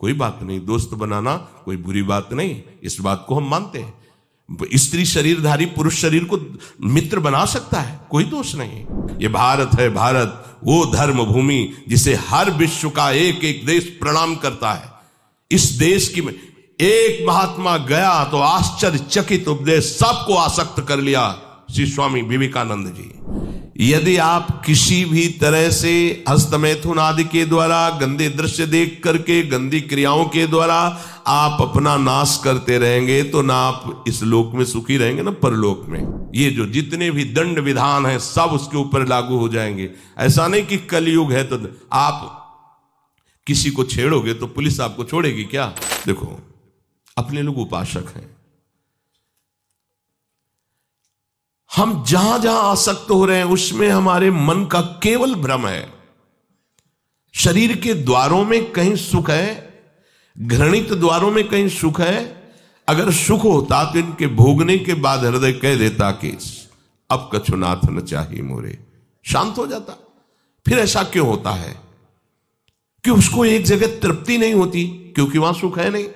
कोई बात नहीं दोस्त बनाना कोई बुरी बात नहीं इस बात को हम मानते हैं स्त्री शरीरधारी पुरुष शरीर को मित्र बना सकता है कोई दोष नहीं ये भारत है भारत वो धर्म भूमि जिसे हर विश्व का एक एक देश प्रणाम करता है इस देश की एक महात्मा गया तो आश्चर्यचकित उपदेश सबको आसक्त कर लिया श्री स्वामी विवेकानंद जी यदि आप किसी भी तरह से हस्तमैथुन आदि के द्वारा गंदे दृश्य देख करके गंदी क्रियाओं के द्वारा आप अपना नाश करते रहेंगे तो ना आप इस लोक में सुखी रहेंगे ना परलोक में ये जो जितने भी दंड विधान है सब उसके ऊपर लागू हो जाएंगे ऐसा नहीं कि कलयुग है तो आप किसी को छेड़ोगे तो पुलिस आपको छोड़ेगी क्या देखो अपने लोग उपासक हैं हम जहां जहां आसक्त हो रहे हैं उसमें हमारे मन का केवल भ्रम है शरीर के द्वारों में कहीं सुख है घृणित द्वारों में कहीं सुख है अगर सुख होता तो इनके भोगने के बाद हृदय कह देता कि अब कछुनाथ न चाहिए मोरे शांत हो जाता फिर ऐसा क्यों होता है कि उसको एक जगह तृप्ति नहीं होती क्योंकि वहां सुख है नहीं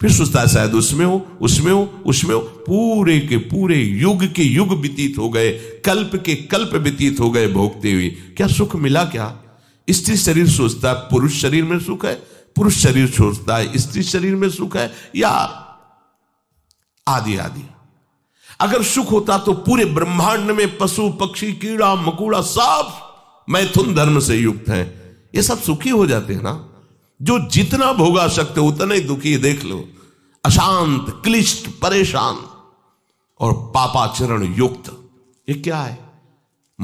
फिर सोचता शायद उसमें हो उसमें हो उसमें हो पूरे के पूरे युग के युग व्यतीत हो गए कल्प के कल्प व्यतीत हो गए भोगते हुए क्या सुख मिला क्या स्त्री शरीर सोचता है पुरुष शरीर में सुख है पुरुष शरीर सोचता है स्त्री शरीर में सुख है या आदि आदि अगर सुख होता तो पूरे ब्रह्मांड में पशु पक्षी कीड़ा मकूड़ा सब मैथुन धर्म से युक्त हैं ये सब सुखी हो जाते हैं ना जो जितना भोगा सकते हो उतना ही दुखी देख लो अशांत क्लिष्ट परेशान और पापाचरण युक्त ये क्या है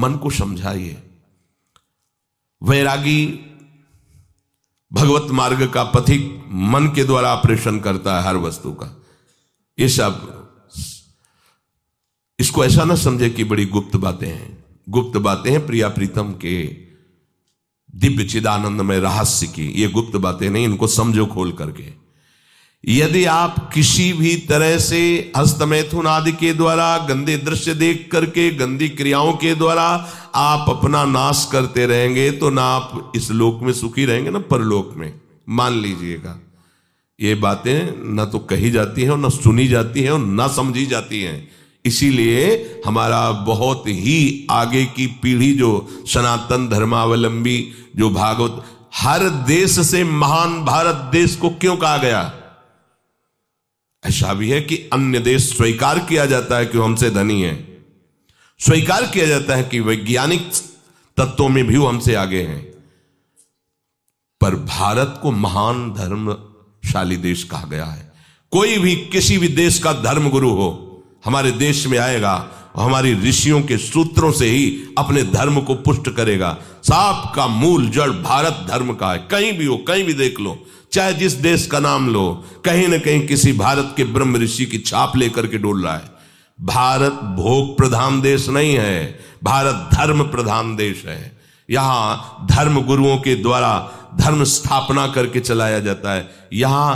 मन को समझाइए वैरागी भगवत मार्ग का पथिक मन के द्वारा ऑपरेशन करता है हर वस्तु का ये सब इसको ऐसा ना समझे कि बड़ी गुप्त बातें हैं गुप्त बातें हैं प्रिया प्रीतम के दिव्य चिदानंद में रहस्य की ये गुप्त बातें नहीं इनको समझो खोल करके यदि आप किसी भी तरह से हस्तमैथुन आदि के द्वारा गंदे दृश्य देख करके गंदी क्रियाओं के द्वारा आप अपना नाश करते रहेंगे तो ना आप इस लोक में सुखी रहेंगे ना परलोक में मान लीजिएगा ये बातें ना तो कही जाती हैं और ना सुनी जाती हैं और ना समझी जाती हैं इसीलिए हमारा बहुत ही आगे की पीढ़ी जो सनातन धर्मावलंबी जो भागवत हर देश से महान भारत देश को क्यों कहा गया ऐसा भी है कि अन्य देश स्वीकार किया जाता है कि हमसे धनी है स्वीकार किया जाता है कि वैज्ञानिक तत्वों में भी वो हमसे आगे हैं पर भारत को महान धर्मशाली देश कहा गया है कोई भी किसी भी देश का धर्म गुरु हो हमारे देश में आएगा और हमारी ऋषियों के सूत्रों से ही अपने धर्म को पुष्ट करेगा सांप का मूल जड़ भारत धर्म का है कहीं भी हो कहीं भी देख लो चाहे जिस देश का नाम लो कहीं ना कहीं किसी भारत के ब्रह्म ऋषि की छाप लेकर के डोल रहा है भारत भोग प्रधान देश नहीं है भारत धर्म प्रधान देश है यहां धर्म गुरुओं के द्वारा धर्म स्थापना करके चलाया जाता है यहां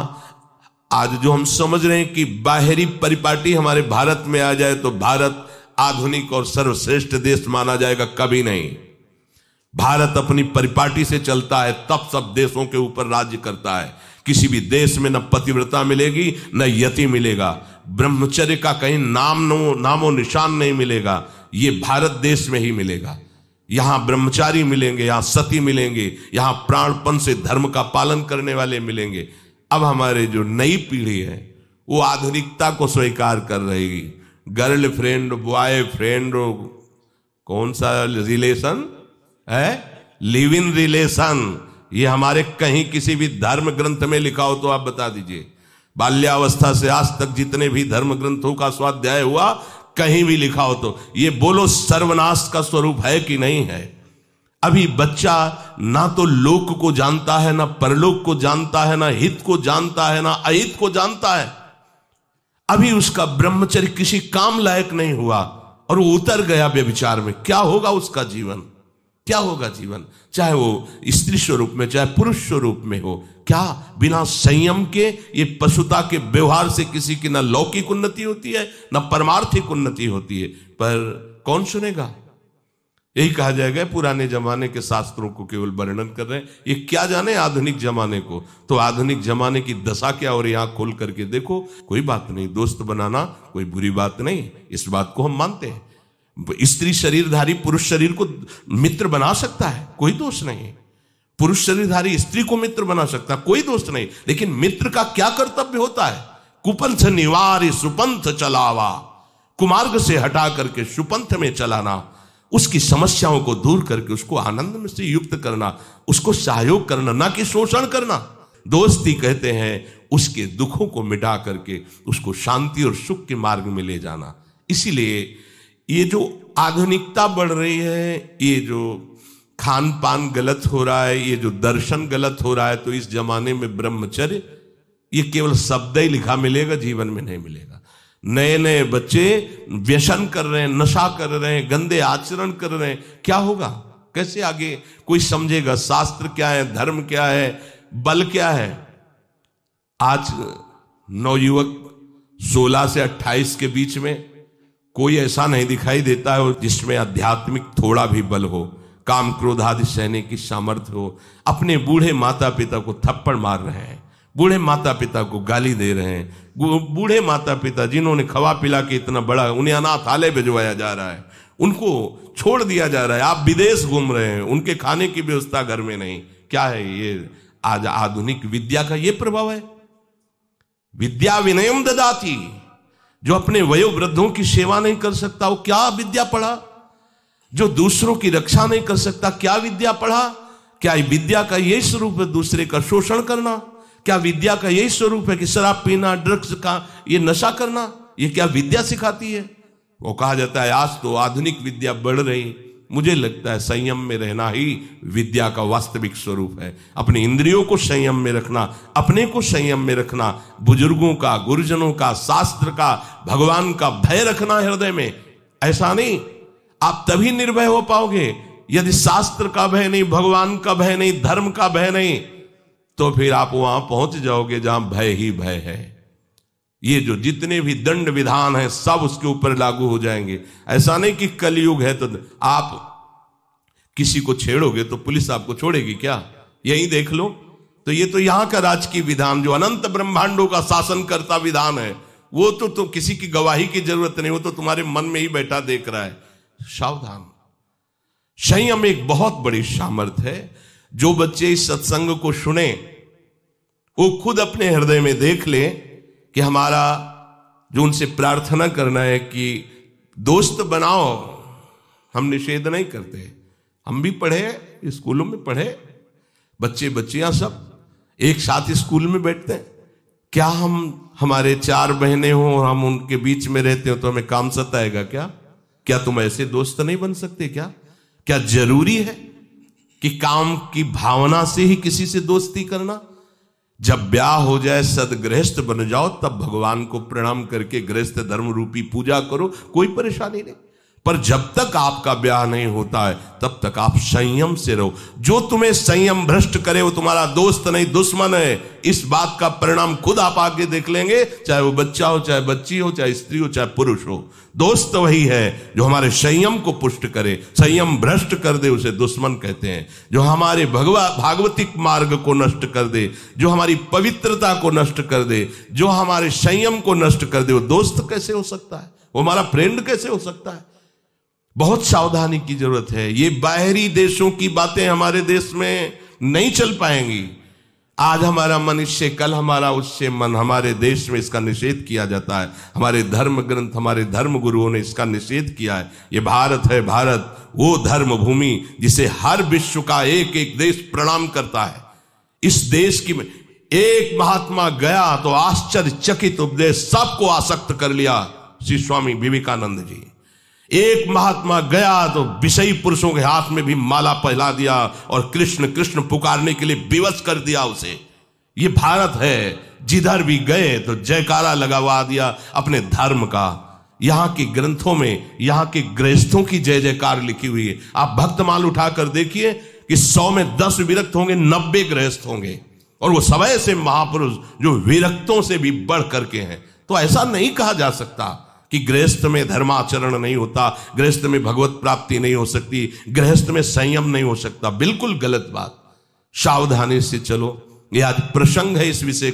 आज जो हम समझ रहे हैं कि बाहरी परिपाटी हमारे भारत में आ जाए तो भारत आधुनिक और सर्वश्रेष्ठ देश माना जाएगा कभी नहीं भारत अपनी परिपाटी से चलता है तब सब देशों के ऊपर राज्य करता है किसी भी देश में न पतिव्रता मिलेगी न यति मिलेगा ब्रह्मचर्य का कहीं नाम नामो निशान नहीं मिलेगा ये भारत देश में ही मिलेगा यहां ब्रह्मचारी मिलेंगे यहां सती मिलेंगे यहां प्राणपन से धर्म का पालन करने वाले मिलेंगे अब हमारे जो नई पीढ़ी है वो आधुनिकता को स्वीकार कर रहेगी गर्ल फ्रेंड बॉय फ्रेंड कौन सा रिलेशन है लिव इन रिलेशन ये हमारे कहीं किसी भी धर्म ग्रंथ में लिखा हो तो आप बता दीजिए बाल्यावस्था से आज तक जितने भी धर्म ग्रंथों का स्वाध्याय हुआ कहीं भी लिखा हो तो ये बोलो सर्वनाश का स्वरूप है कि नहीं है अभी बच्चा ना तो लोक को जानता है ना परलोक को जानता है ना हित को जानता है ना अहित को जानता है अभी उसका ब्रह्मचर्य किसी काम लायक नहीं हुआ और वो उतर गया व्यभिचार में क्या होगा उसका जीवन क्या होगा जीवन चाहे वो स्त्री स्वरूप में चाहे पुरुष स्वरूप में हो क्या बिना संयम के ये पशुता के व्यवहार से किसी की ना लौकिक उन्नति होती है ना परमार्थिक उन्नति होती है पर कौन सुनेगा यही कहा जाएगा पुराने जमाने के शास्त्रों को केवल वर्णन कर रहे हैं ये क्या जाने आधुनिक जमाने को तो आधुनिक जमाने की दशा क्या और यहां खोल करके देखो कोई बात नहीं दोस्त बनाना कोई बुरी बात नहीं इस बात को हम मानते हैं स्त्री शरीरधारी पुरुष शरीर को मित्र बना सकता है कोई दोष नहीं पुरुष शरीरधारी स्त्री को मित्र बना सकता है कोई दोष नहीं लेकिन मित्र का क्या कर्तव्य होता है कुपंथ निवार सुपंथ चलावा कुमार्ग से हटा करके सुपंथ में चलाना उसकी समस्याओं को दूर करके उसको आनंद में से युक्त करना उसको सहयोग करना ना कि शोषण करना दोस्ती कहते हैं उसके दुखों को मिटा करके उसको शांति और सुख के मार्ग में ले जाना इसीलिए ये जो आधुनिकता बढ़ रही है ये जो खान पान गलत हो रहा है ये जो दर्शन गलत हो रहा है तो इस जमाने में ब्रह्मचर्य ये केवल शब्द ही लिखा मिलेगा जीवन में नहीं मिलेगा नए नए बच्चे व्यसन कर रहे हैं नशा कर रहे हैं गंदे आचरण कर रहे हैं क्या होगा कैसे आगे कोई समझेगा शास्त्र क्या है धर्म क्या है बल क्या है आज नवयुवक 16 से 28 के बीच में कोई ऐसा नहीं दिखाई देता है जिसमें आध्यात्मिक थोड़ा भी बल हो काम क्रोध आदि सहने की सामर्थ्य हो अपने बूढ़े माता पिता को थप्पड़ मार रहे हैं बूढ़े माता पिता को गाली दे रहे हैं बूढ़े माता पिता जिन्होंने खवा पिला के इतना बड़ा उन्हें अनाथ अनाथालय भिजवाया जा रहा है उनको छोड़ दिया जा रहा है आप विदेश घूम रहे हैं उनके खाने की व्यवस्था घर में नहीं क्या है ये आज आधुनिक विद्या का ये प्रभाव है विद्या विनयम ददाती जो अपने वयो वृद्धों की सेवा नहीं कर सकता वो क्या विद्या पढ़ा जो दूसरों की रक्षा नहीं कर सकता क्या विद्या पढ़ा क्या विद्या का ये स्वरूप है दूसरे का शोषण करना क्या विद्या का यही स्वरूप है कि शराब पीना ड्रग्स का ये नशा करना ये क्या विद्या सिखाती है वो कहा जाता है आज तो आधुनिक विद्या बढ़ रही मुझे लगता है संयम में रहना ही विद्या का वास्तविक स्वरूप है अपने इंद्रियों को संयम में रखना अपने को संयम में रखना बुजुर्गों का गुरुजनों का शास्त्र का भगवान का भय रखना हृदय में ऐसा नहीं आप तभी निर्भय हो पाओगे यदि शास्त्र का भय नहीं भगवान का भय नहीं धर्म का भय नहीं तो फिर आप वहां पहुंच जाओगे जहां भय ही भय है ये जो जितने भी दंड विधान है सब उसके ऊपर लागू हो जाएंगे ऐसा नहीं कि कलयुग है तो आप किसी को छेड़ोगे तो पुलिस आपको छोड़ेगी क्या यही देख लो तो ये तो यहां का राजकीय विधान जो अनंत ब्रह्मांडों का शासन करता विधान है वो तो तुम तो किसी की गवाही की जरूरत नहीं वो तो तुम्हारे मन में ही बैठा देख रहा है सावधान संयम एक बहुत बड़ी सामर्थ है जो बच्चे इस सत्संग को सुने वो खुद अपने हृदय में देख ले कि हमारा जो उनसे प्रार्थना करना है कि दोस्त बनाओ हम निषेध नहीं करते हम भी पढ़े स्कूलों में पढ़े बच्चे बच्चियां सब एक साथ स्कूल में बैठते हैं क्या हम हमारे चार बहने हों और हम उनके बीच में रहते हो तो हमें काम सताएगा क्या क्या तुम ऐसे दोस्त नहीं बन सकते क्या क्या जरूरी है कि काम की भावना से ही किसी से दोस्ती करना जब ब्याह हो जाए सदगृहस्थ बन जाओ तब भगवान को प्रणाम करके गृहस्थ धर्म रूपी पूजा करो कोई परेशानी नहीं पर जब तक आपका ब्याह नहीं होता है तब तक आप संयम से रहो जो तुम्हें संयम भ्रष्ट करे वो तुम्हारा दोस्त नहीं दुश्मन है इस बात का परिणाम खुद आप आगे देख लेंगे चाहे वो बच्चा हो चाहे बच्ची हो चाहे स्त्री हो चाहे पुरुष हो दोस्त वही है जो हमारे संयम को पुष्ट करे संयम भ्रष्ट कर दे उसे दुश्मन कहते हैं जो हमारे भगवा भागवतिक मार्ग को नष्ट कर दे जो हमारी पवित्रता को नष्ट कर दे जो हमारे संयम को नष्ट कर दे वो दोस्त कैसे हो सकता है वो हमारा फ्रेंड कैसे हो सकता है बहुत सावधानी की जरूरत है ये बाहरी देशों की बातें हमारे देश में नहीं चल पाएंगी आज हमारा मन इससे कल हमारा उससे मन हमारे देश में इसका निषेध किया जाता है हमारे धर्म ग्रंथ हमारे धर्म गुरुओं ने इसका निषेध किया है ये भारत है भारत वो धर्म भूमि जिसे हर विश्व का एक एक देश प्रणाम करता है इस देश की एक महात्मा गया तो आश्चर्यचकित उपदेश सबको आसक्त कर लिया श्री स्वामी विवेकानंद जी एक महात्मा गया तो विषयी पुरुषों के हाथ में भी माला पहला दिया और कृष्ण कृष्ण पुकारने के लिए विवश कर दिया उसे ये भारत है जिधर भी गए तो जयकारा लगावा दिया अपने धर्म का यहां के ग्रंथों में यहां के गृहस्थों की जय जयकार लिखी हुई है आप भक्तमाल माल उठाकर देखिए कि सौ में दस विरक्त होंगे नब्बे गृहस्थ होंगे और वो सब ऐसे महापुरुष जो विरक्तों से भी बढ़ करके हैं तो ऐसा नहीं कहा जा सकता कि गृहस्थ में धर्माचरण नहीं होता गृहस्थ में भगवत प्राप्ति नहीं हो सकती गृहस्थ में संयम नहीं हो सकता बिल्कुल गलत बात सावधानी से चलो यह आज प्रसंग है इस विषय